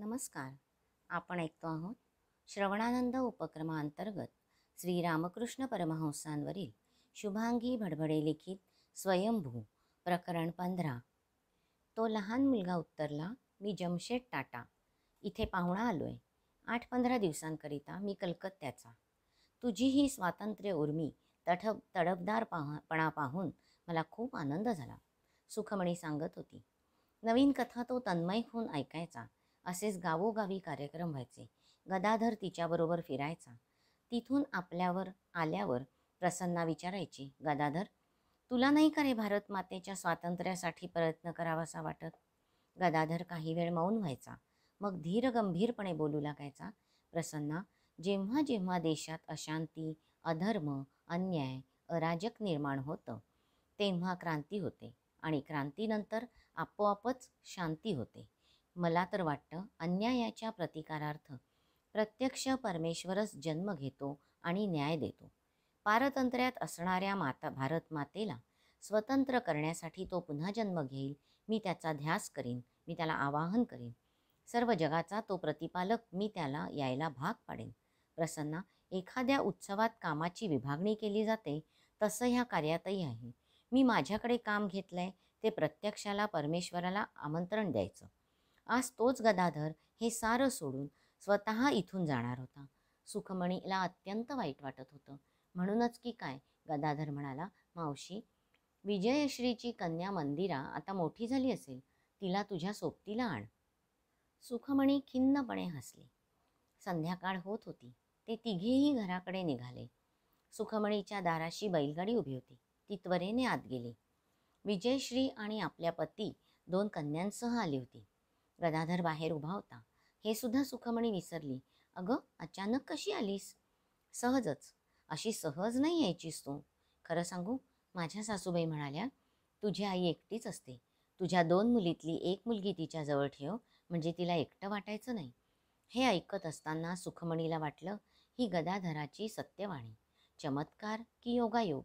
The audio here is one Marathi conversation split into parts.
नमस्कार आपण ऐकतो आहोत श्रवणानंद उपक्रमाअंतर्गत श्री रामकृष्ण परमहंसांवरील शुभांगी भडभडे लिखित स्वयंभू प्रकरण पंधरा तो लहान मुलगा उत्तरला मी जमशेद टाटा इथे पाहुणा आलो आहे आठ पंधरा दिवसांकरिता मी कलकत्त्याचा तुझी ही स्वातंत्र्य उर्मी तठ तडफदार पाहपणा पाहून मला खूप आनंद झाला सुखमणी सांगत होती नवीन कथा तो तन्मय होऊन ऐकायचा असेच गावोगावी कार्यक्रम व्हायचे गदाधर तिच्याबरोबर फिरायचा तिथून आपल्यावर आल्यावर प्रसन्ना विचारायची गदाधर तुला नाही का रे भारत मातेच्या स्वातंत्र्यासाठी प्रयत्न करावासा वाटत गदाधर काही वेळ मौन व्हायचा मग धीर गंभीरपणे बोलू लागायचा प्रसन्ना जेव्हा जेव्हा देशात अशांती अधर्म अन्याय अराजक निर्माण होतं तेव्हा क्रांती होते आणि क्रांतीनंतर आपोआपच शांती होते मला तर वाटतं अन्यायाच्या प्रतिकारार्थ प्रत्यक्ष परमेश्वरच जन्म घेतो आणि न्याय देतो पारतंत्र्यात असणाऱ्या माता भारत मातेला स्वतंत्र करण्यासाठी तो पुन्हा जन्म घेईल मी त्याचा ध्यास करीन मी त्याला आवाहन करीन सर्व जगाचा तो प्रतिपालक मी त्याला यायला भाग पाडेन प्रसन्ना एखाद्या उत्सवात कामाची विभागणी केली जाते तसं ह्या कार्यातही आहे मी माझ्याकडे काम घेतलं आहे ते प्रत्यक्षाला परमेश्वराला आमंत्रण द्यायचं आज तोच गदाधर हे सारं सोडून स्वतः इथून जाणार होता सुखमणीला अत्यंत वाईट वाटत होतं म्हणूनच की काय गदाधर म्हणाला मावशी विजयश्रीची कन्या मंदिरा आता मोठी झाली असेल तिला तुझ्या सोबतीला आण सुखमणी खिन्नपणे हसली संध्याकाळ होत होती ते तिघेही घराकडे निघाले सुखमणीच्या दाराशी बैलगाडी उभी होती ती त्वरेने आत गेली विजयश्री आणि आपल्या पती दोन कन्यांसह आली होती गदाधर बाहेर उभा होता हे सुद्धा सुखमणी विसरली अगं अचानक कशी आलीस सहजच अशी सहज नाही यायचीस तू खरं सांगू माझ्या सासूबाई म्हणाल्या तुझी आई एकटीच असते तुझ्या दोन मुलीतली एक मुलगी तिच्याजवळ ठेव म्हणजे तिला एकटं वाटायचं नाही हे ऐकत असताना सुखमणीला वाटलं ही गदाधराची सत्यवाणी चमत्कार की योगायोग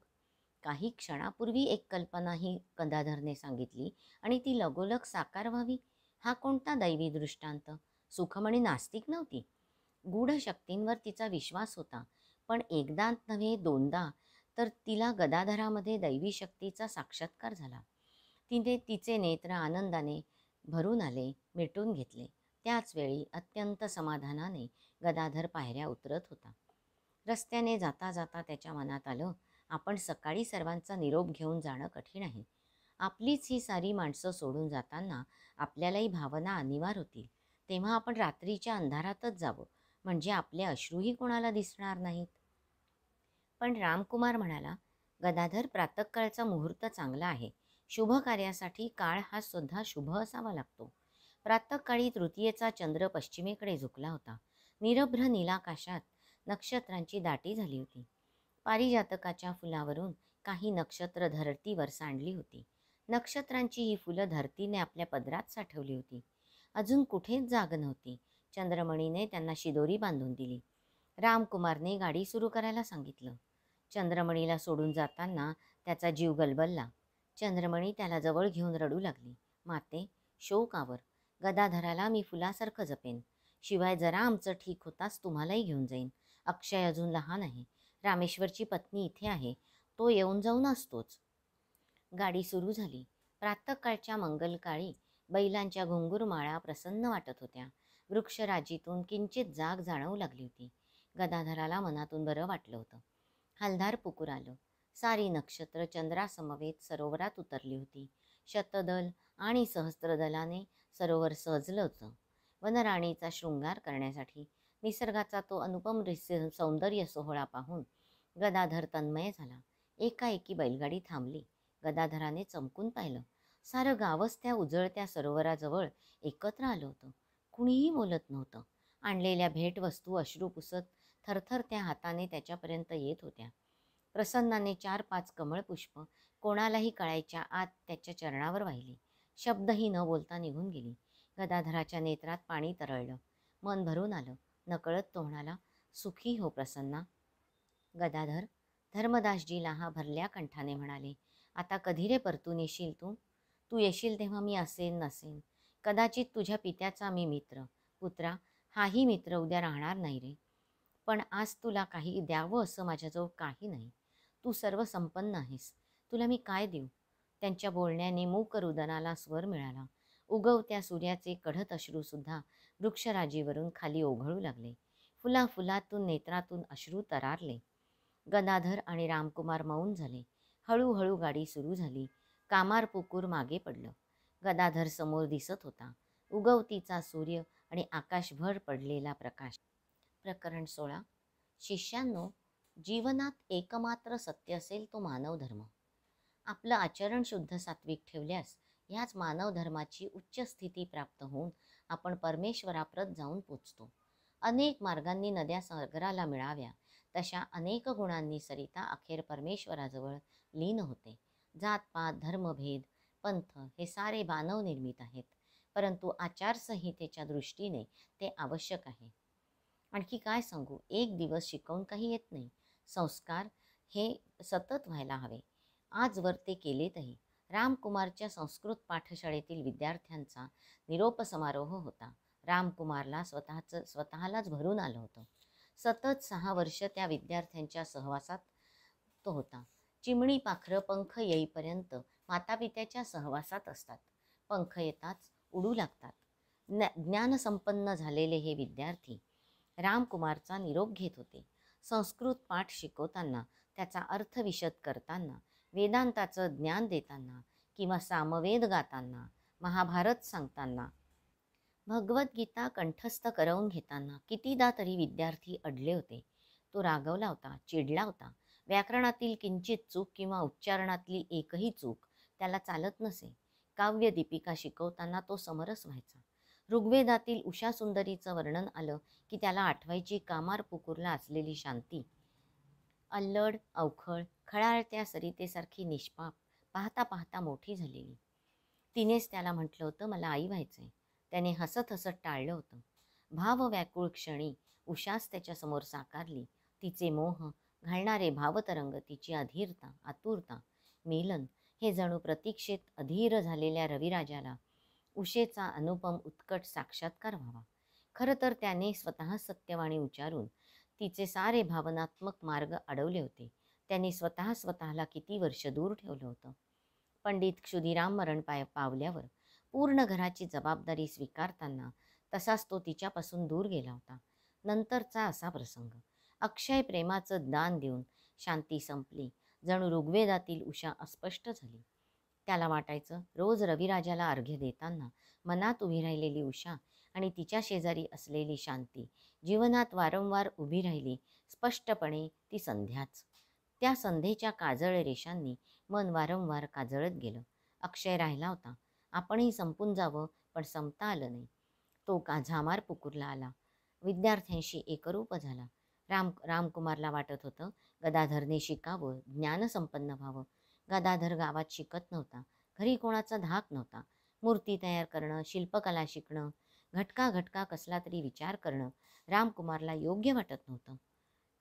काही क्षणापूर्वी एक कल्पना ही गदाधरने सांगितली आणि ती लगोलग साकार व्हावी हा कोणता दैवी दृष्टांत सुखमणी नास्तिक नव्हती गूढ शक्तींवर तिचा विश्वास होता पण एकदा नव्हे दोनदा तर तिला गदाधरामध्ये दैवी शक्तीचा साक्षात्कार झाला तिने तिचे नेत्र आनंदाने भरून आले मिटून घेतले त्याचवेळी अत्यंत समाधानाने गदाधर पायऱ्या उतरत होता रस्त्याने जाता जाता त्याच्या मनात आलं आपण सकाळी सर्वांचा निरोप घेऊन जाणं कठीण आहे आपलीच ही सारी माणसं सोडून जाताना आपल्यालाही भावना अनिवार्य होतील तेव्हा आपण रात्रीच्या अंधारातच जावं म्हणजे आपले अश्रूही कोणाला दिसणार नाहीत पण रामकुमार म्हणाला गदाधर प्रातकाळचा मुहूर्त चांगला आहे शुभ कार्यासाठी काळ हा सुद्धा शुभ असावा लागतो प्रातकाळी तृतीयेचा चंद्र पश्चिमेकडे झुकला होता निरभ्र नीलाकाशात नक्षत्रांची दाटी झाली होती पारिजातकाच्या फुलावरून काही नक्षत्र धरतीवर सांडली होती नक्षत्रांची ही फुलं धरतीने आपल्या पदरात साठवली होती अजून कुठेच जाग नव्हती चंद्रमणीने त्यांना शिदोरी बांधून दिली रामकुमारने गाडी सुरू करायला सांगितलं चंद्रमणीला सोडून जाताना त्याचा जीव गलबलला चंद्रमणी त्याला जवळ घेऊन रडू लागली माते शोकावर गदाधराला मी फुलासारखं जपेन शिवाय जरा आमचं ठीक होताच तुम्हालाही घेऊन जाईन अक्षय अजून लहान आहे रामेश्वरची पत्नी इथे आहे तो येऊन जाऊन असतोच गाडी सुरू झाली प्रातकाळच्या मंगलकाळी बैलांच्या घुंगुरमाळा प्रसन्न वाटत होत्या वृक्षराजीतून किंचित जाग जाणवू लागली होती गदाधराला मनातून बरं वाटलं होतं हलधार पुकूर आलं सारी नक्षत्र चंद्रासमवेत सरोवरात उतरली होती शतदल आणि सहस्त्रदलाने सरोवर सहजलं होतं वनराणीचा शृंगार करण्यासाठी निसर्गाचा तो अनुपम सौंदर्य सोहळा पाहून गदाधर तन्मय झाला एकाएकी बैलगाडी थांबली गदाधराने चमकून पाहिलं सारं गावच त्या उजळत्या सरोवराजवळ एकत्र आलं होतं कुणीही बोलत नव्हतं आणलेल्या भेटवस्तू अश्रू पुसत थरथर त्या हाताने त्याच्यापर्यंत येत होत्या प्रसन्नाने चार पाच कमळ पुष्प कोणालाही कळायच्या आत त्याच्या चरणावर वाहिली शब्दही न बोलता निघून गेली गदाधराच्या नेत्रात पाणी तरळलं मन भरून आलं नकळत तो म्हणाला सुखी हो प्रसन्ना गदाधर धर्मदासजीला हा भरल्या कंठाने म्हणाले आता कधी रे परतून येशील तू तू येशील तेव्हा मी असेन नसेन कदाचित तुझ्या पित्याचा मी मित्र पुत्रा हाही मित्र उद्या राहणार नाही रे पण आज तुला काही द्यावं असं माझ्याजवळ काही नाही तू सर्व संपन्न आहेस तुला मी काय देऊ त्यांच्या बोलण्याने मूक रुदनाला स्वर मिळाला उगवत्या सूर्याचे कढत अश्रूसुद्धा वृक्षराजीवरून खाली ओघळू लागले फुला फुलातून नेत्रातून अश्रू तरारले गदाधर आणि रामकुमार मौन झाले हळूहळू गाडी सुरू झाली कामार पुकूर मागे पडलं गदाधर समोर दिसत होता उगवतीचा सूर्य आणि आकाशभर पडलेला प्रकाश प्रकरण सोळा शिष्यांनो जीवनात एकमात्र सत्य असेल तो मानवधर्म आपलं आचरण शुद्ध सात्विक ठेवल्यास ह्याच मानवधर्माची उच्च स्थिती प्राप्त होऊन आपण परमेश्वराप्रत जाऊन पोचतो अनेक मार्गांनी नद्या सागराला मिळाव्या तशा अनेक गुणांनी सरिता अखेर परमेश्वराजवळ लीन होते जातपात धर्मभेद पंथ हे सारे मानव निर्मित आहेत परंतु आचारसंहितेच्या दृष्टीने ते आवश्यक आहे आणखी काय सांगू एक दिवस शिकवून काही येत नाही संस्कार हे सतत व्हायला हवे आजवर ते केलेतही रामकुमारच्या संस्कृत पाठशाळेतील विद्यार्थ्यांचा निरोप समारोह होता रामकुमारला स्वतःचं स्वतःलाच भरून आलं होतं सतत सहा वर्ष त्या विद्यार्थ्यांच्या सहवासात तो होता चिमणी पाखरं पंख येईपर्यंत मातापित्याच्या सहवासात असतात पंख येताच उडू लागतात ज्ञानसंपन्न झालेले हे विद्यार्थी रामकुमारचा निरोप घेत होते संस्कृत पाठ शिकवताना त्याचा अर्थविशद करताना वेदांताचं ज्ञान देताना किंवा सामवेद गाताना महाभारत सांगताना भगवद्गीता कंठस्थ करवून घेताना कितीदा तरी विद्यार्थी अडले होते तो रागवला होता चिडला होता व्याकरणातील किंचित चूक किंवा उच्चारणातली एकही चूक त्याला चालत नसे काव्य दीपिका शिकवताना तो समरस व्हायचा ऋग्वेदातील उषा सुंदरीचं वर्णन आलं की त्याला आठवायची कामार पुकुरला असलेली शांती अल्लड अवखळ खळाळत्या सरितेसारखी निष्पाप पाहता पाहता मोठी झालेली तिनेच त्याला म्हटलं होतं मला आई व्हायचंय त्याने हसत हसत टाळलं होतं भाव व्याकुळ क्षणी उषास त्याच्यासमोर साकारली तिचे मोह घालणारे भावतरंग तिची अधीरता आतुरता मिलन हे जणू प्रतीक्षेत अधीर झालेल्या रविराजाला उषेचा अनुपम उत्कट साक्षात्कार व्हावा खरं तर त्याने स्वतः सत्यवाणी उच्चारून तिचे सारे भावनात्मक मार्ग अडवले होते त्याने स्वतः स्वतःला किती वर्ष दूर ठेवलं होतं पंडित क्षुधीराम मरण पाय पावल्यावर पूर्ण घराची जबाबदारी स्वीकारताना तसाच तो तिच्यापासून दूर गेला होता नंतरचा असा प्रसंग अक्षय प्रेमाचं दान देऊन शांती संपली जणू ऋग्वेदातील उषा अस्पष्ट झाली त्याला वाटायचं रोज रविराजाला अर्घ्य देताना मनात उभी राहिलेली उषा आणि तिच्या शेजारी असलेली शांती जीवनात वारंवार उभी राहिली स्पष्टपणे ती संध्याच त्या संधेच्या काजळ रेषांनी मन वारंवार काजळत गेलं अक्षय राहिला होता आपणही संपून जावं पण संपता आलं नाही तो झामार पुकुरला आला विद्यार्थ्यांशी एकरूप झाला राम रामकुमारला वाटत होतं गदाधरने शिकावं ज्ञानसंपन्न व्हावं गदाधर गावात शिकत नव्हता घरी कोणाचा धाक नव्हता मूर्ती तयार करणं शिल्पकला शिकणं घटका घटका कसला तरी विचार करणं रामकुमारला योग्य वाटत नव्हतं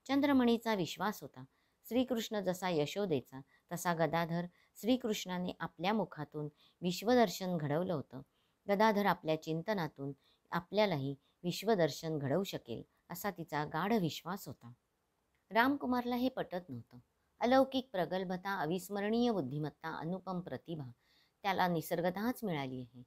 चंद्रमणीचा विश्वास होता श्रीकृष्ण जसा यशोदेचा तसा गदाधर श्रीकृष्णाने आपल्या मुखातून विश्वदर्शन घडवलं होतं गदाधर आपल्या चिंतनातून आपल्यालाही विश्वदर्शन घडवू शकेल असा तिचा गाढ विश्वास होता रामकुमारला हे पटत नव्हतं अलौकिक प्रगल्भता अविस्मरणीय बुद्धिमत्ता अनुपम प्रतिभा त्याला निसर्गतःच मिळाली आहे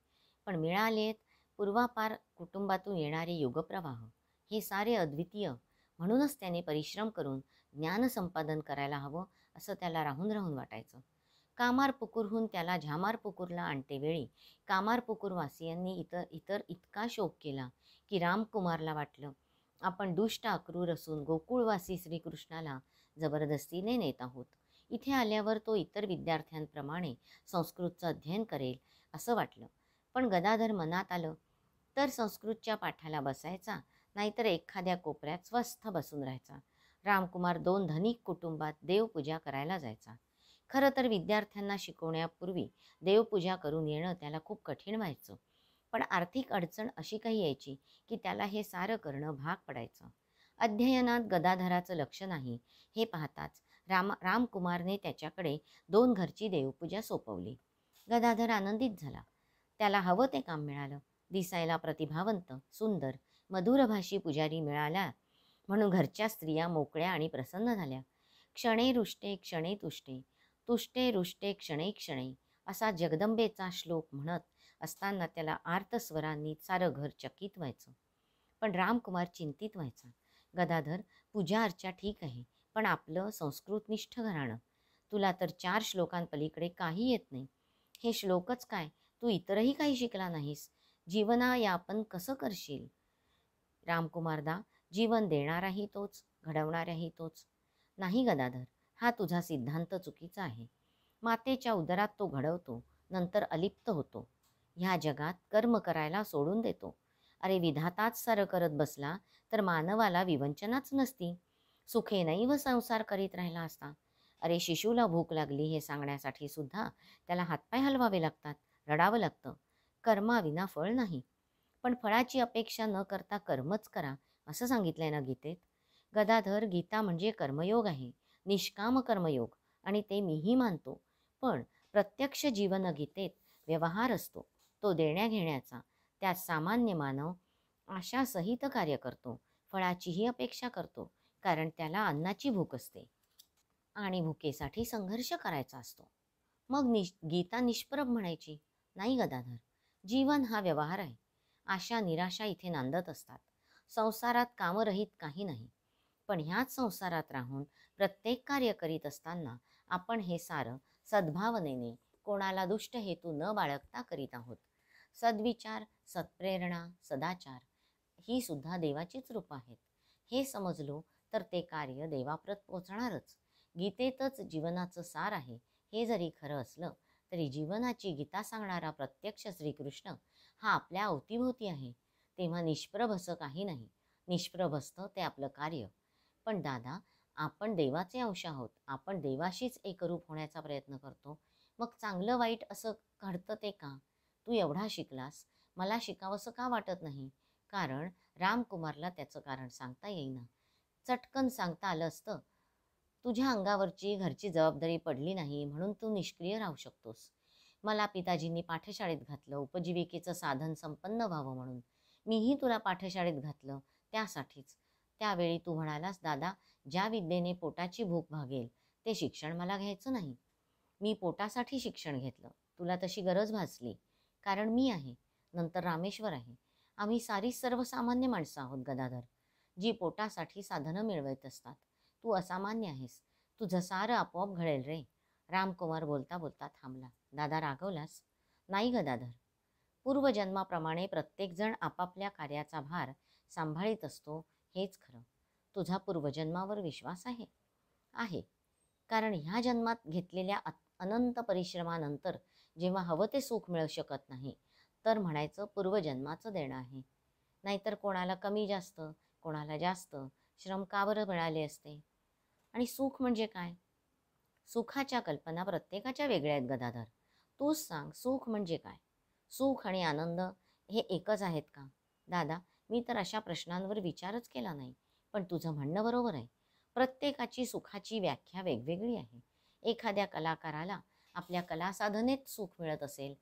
पण मिळालेत पूर्वापार कुटुंबातून येणारे योगप्रवाह हे सारे अद्वितीय म्हणूनच त्याने परिश्रम करून ज्ञान संपादन करायला हवं असं त्याला राहून राहून वाटायचं कामार पुकूरहून त्याला झामार पुकूरला आणतेवेळी कामार पुकूरवासियांनी इतर इतर इतका शोक केला की रामकुमारला वाटलं आपण दुष्ट अक्रूर असून गोकुळवासी श्रीकृष्णाला जबरदस्तीने नेत आहोत इथे आल्यावर तो इतर विद्यार्थ्यांप्रमाणे संस्कृतचं अध्ययन करेल असं वाटलं पण गदाधर मनात आलं तर संस्कृतच्या पाठाला बसायचा नाहीतर एखाद्या कोपऱ्यात स्वस्थ बसून राहायचा रामकुमार दोन धनिक कुटुंबात देवपूजा करायला जायचा खरं तर विद्यार्थ्यांना शिकवण्यापूर्वी देवपूजा करून येणं त्याला खूप कठीण व्हायचं पण आर्थिक अडचण अशी काही यायची की त्याला हे सारं करणं भाग पडायचं अध्ययनात गदाधराचं लक्ष नाही हे पाहताच राम रामकुमारने त्याच्याकडे दोन घरची देवपूजा सोपवली गदाधर आनंदित झाला त्याला हवं ते काम मिळालं दिसायला प्रतिभावंत सुंदर मधुरभाषी पुजारी मिळाला म्हणून घरच्या स्त्रिया मोकळ्या आणि प्रसन्न झाल्या क्षणे रुष्टे क्षणे तुष्टे तुष्टे रुष्टे क्षणे क्षणे असा जगदंबेचा श्लोक म्हणत असताना त्याला आर्तस्वरांनी सारं घर चकित व्हायचं पण रामकुमार चिंतित व्हायचा गदाधर पूजा अर्चा ठीक आहे पण आपलं संस्कृतनिष्ठ घराणं तुला तर चार श्लोकांपलीकडे काही येत नाही हे श्लोकच काय तू इतरही काही शिकला नाहीस जीवनायापन कसं करशील रामकुमारदा जीवन देणाराही तोच घडवणाराही तोच नाही गदाधर हा तुझा सिद्धांत चुकीचा आहे मातेच्या उदरात तो घडवतो नंतर अलिप्त होतो ह्या जगात कर्म करायला सोडून देतो अरे विधाताच सारं करत बसला तर मानवाला विवंचनाच नसती सुखे नाही व संसार करीत राहिला असता अरे शिशूला भूक लागली हे सांगण्यासाठी सुद्धा त्याला हातपाय हलवावे लागतात रडावं लागतं कर्माविना फळ नाही पण फळाची अपेक्षा न करता कर्मच करा असं सांगितलं ना गीतेत गदाधर गीता म्हणजे कर्मयोग आहे निष्काम कर्मयोग आणि ते मीही मानतो पण प्रत्यक्ष जीवन गीतेत व्यवहार असतो तो देण्याघेण्याचा त्यात सामान्य मानव आशासहित कार्य करतो फळाचीही अपेक्षा करतो कारण त्याला अन्नाची भूक असते आणि भूकेसाठी संघर्ष करायचा असतो मग निश गीता निष्प्रभ म्हणायची नाही गदाधर जीवन हा व्यवहार आहे आशा निराशा इथे नांदत असतात संसारात कामरहित काही नाही पण ह्याच संसारात राहून प्रत्येक कार्य करीत असताना आपण हे सारं सद्भावनेने कोणाला दुष्ट हेतू न बाळगता करीत आहोत सद्विचार सत्प्रेरणा सदाचार ही सुद्धा देवाचीच रूप आहेत हे समजलो तर ते कार्य देवाप्रत पोचणारच गीतेतच जीवनाचं सार आहे हे जरी खरं असलं तरी जीवनाची गीता सांगणारा प्रत्यक्ष श्रीकृष्ण हा आपल्या अवतीभोवती आहे तेव्हा निष्प्रभ असं काही नाही निष्प्रभ असतं ते आपलं कार्य पण दादा आपण देवाचे अंश आहोत आपण देवाशीच एकरूप होण्याचा प्रयत्न करतो मग चांगलं वाईट असं घडतं ते का तू एवढा शिकलास मला शिकावंसं का वाटत नाही कारण रामकुमारला त्याचं कारण सांगता येईना चटकन सांगता आलं असतं तुझ्या अंगावरची घरची जबाबदारी पडली नाही म्हणून तू निष्क्रिय राहू शकतोस मला पिताजींनी पाठशाळेत घातलं उपजीविकेचं साधन संपन्न व्हावं म्हणून मीही तुला पाठशाळेत घातलं त्यासाठीच त्यावेळी तू म्हणालास दादा ज्या विद्येने पोटाची भूक भागेल ते शिक्षण मला घ्यायचं नाही मी पोटासाठी शिक्षण घेतलं तुला तशी गरज भासली कारण मी आहे नंतर रामेश्वर आहे आम्ही सारी सर्वसामान्य माणसं आहोत गदाधर जी पोटासाठी साधनं मिळवत असतात तू असामान्य आहेस तुझं सारं आपोआप घळेल रे रामकुमार बोलता बोलता थांबला दादा रागवलास नाही गदाधर पूर्वजन्माप्रमाणे प्रत्येकजण आपापल्या कार्याचा भार सांभाळीत असतो हेच खरं तुझा पूर्वजन्मावर विश्वास आहे आहे कारण ह्या जन्मात घेतलेल्या अनंत परिश्रमानंतर जेव्हा हवं ते सुख मिळू शकत नाही तर म्हणायचं पूर्वजन्माचं देणं आहे नाहीतर कोणाला कमी जास्त कोणाला जास्त श्रम कावर मिळाले असते आणि सुख म्हणजे काय सुखाच्या कल्पना प्रत्येकाच्या वेगळ्या आहेत गदाधर तूच सांग सुख म्हणजे काय सुख आणि आनंद हे एकच आहेत का दादा मी तर अशा प्रश्नांवर विचारच केला नाही पण तुझं म्हणणं बरोबर आहे प्रत्येकाची सुखाची व्याख्या वेगवेगळी आहे एखाद्या कलाकाराला आपल्या कलासाधनेत सुख मिळत असेल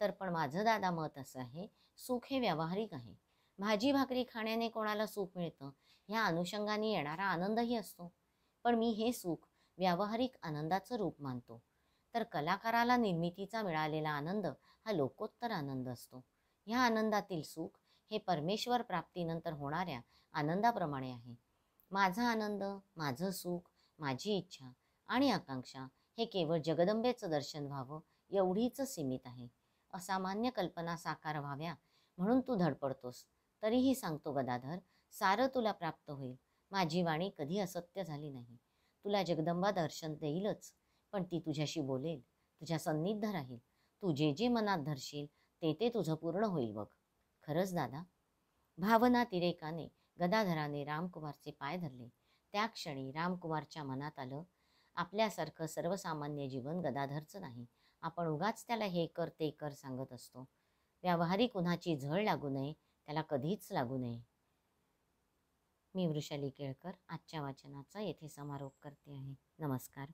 तर पण माझं दादा मत असं आहे सुख हे व्यावहारिक आहे भाजी भाकरी खाण्याने कोणाला सुख मिळतं ह्या अनुषंगाने येणारा आनंदही असतो पण मी हे सुख व्यावहारिक आनंदाचं रूप मानतो तर कलाकाराला निर्मितीचा मिळालेला आनंद हा लोकोत्तर आनंद असतो ह्या आनंदातील सुख हे परमेश्वर प्राप्तीनंतर होणाऱ्या आनंदाप्रमाणे आहे माझा आनंद माझं सुख माझी इच्छा आणि आकांक्षा हे केवळ जगदंबेचं दर्शन व्हावं एवढीच सीमित आहे असामान्य कल्पना साकार व्हाव्या म्हणून तू धडपडतोस तरीही सांगतो गदाधर सारं तुला प्राप्त होईल माझी वाणी कधी असत्य झाली नाही तुला जगदंबा दर्शन देईलच पण ती तुझ्याशी बोलेल तुझ्या सन्निध राहील तू जे जे मनात धरशील ते ते तुझं पूर्ण होईल बघ खरंच दादा भावना तिरेकाने गदाधराने रामकुमारचे पाय धरले त्या क्षणी रामकुमारच्या मनात आलं आपल्यासारखं सर्वसामान्य जीवन गदाधरचं नाही आपण उगाच त्याला हे कर ते कर सांगत असतो व्यावहारिक उन्हाची झळ लागू नये त्याला कधीच लागू नये मी वृषाली केळकर आजच्या वाचनाचा येथे समारोप करते आहे नमस्कार